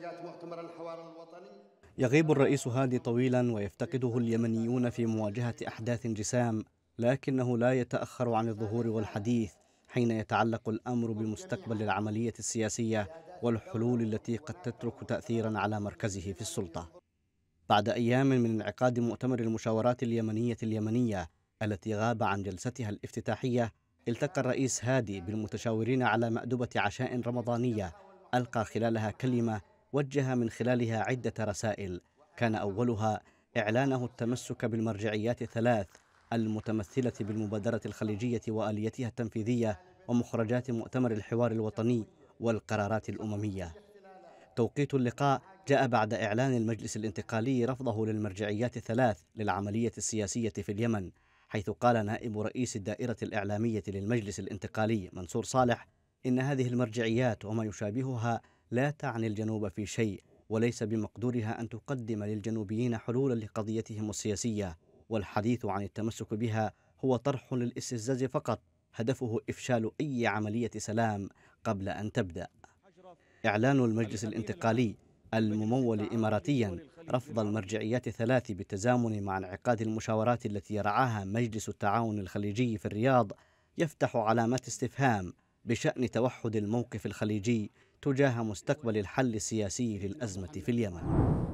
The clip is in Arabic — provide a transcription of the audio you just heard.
تشريعات مؤتمر الحوار الوطني يغيب الرئيس هادي طويلا ويفتقده اليمنيون في مواجهة أحداث جسام لكنه لا يتأخر عن الظهور والحديث حين يتعلق الأمر بمستقبل العملية السياسية والحلول التي قد تترك تأثيرا على مركزه في السلطة بعد أيام من انعقاد مؤتمر المشاورات اليمنية اليمنية التي غاب عن جلستها الافتتاحية التقى الرئيس هادي بالمتشاورين على مأدبة عشاء رمضانية ألقى خلالها كلمة وجه من خلالها عدة رسائل كان أولها إعلانه التمسك بالمرجعيات الثلاث المتمثلة بالمبادرة الخليجية وآليتها التنفيذية ومخرجات مؤتمر الحوار الوطني والقرارات الأممية توقيت اللقاء جاء بعد إعلان المجلس الانتقالي رفضه للمرجعيات الثلاث للعملية السياسية في اليمن حيث قال نائب رئيس الدائرة الإعلامية للمجلس الانتقالي منصور صالح إن هذه المرجعيات وما يشابهها لا تعني الجنوب في شيء وليس بمقدورها أن تقدم للجنوبيين حلولا لقضيتهم السياسية والحديث عن التمسك بها هو طرح للاستفزاز فقط هدفه إفشال أي عملية سلام قبل أن تبدأ إعلان المجلس الانتقالي الممول إماراتيا رفض المرجعيات الثلاث بالتزامن مع انعقاد المشاورات التي يرعاها مجلس التعاون الخليجي في الرياض يفتح علامات استفهام بشأن توحد الموقف الخليجي تجاه مستقبل الحل السياسي للأزمة في اليمن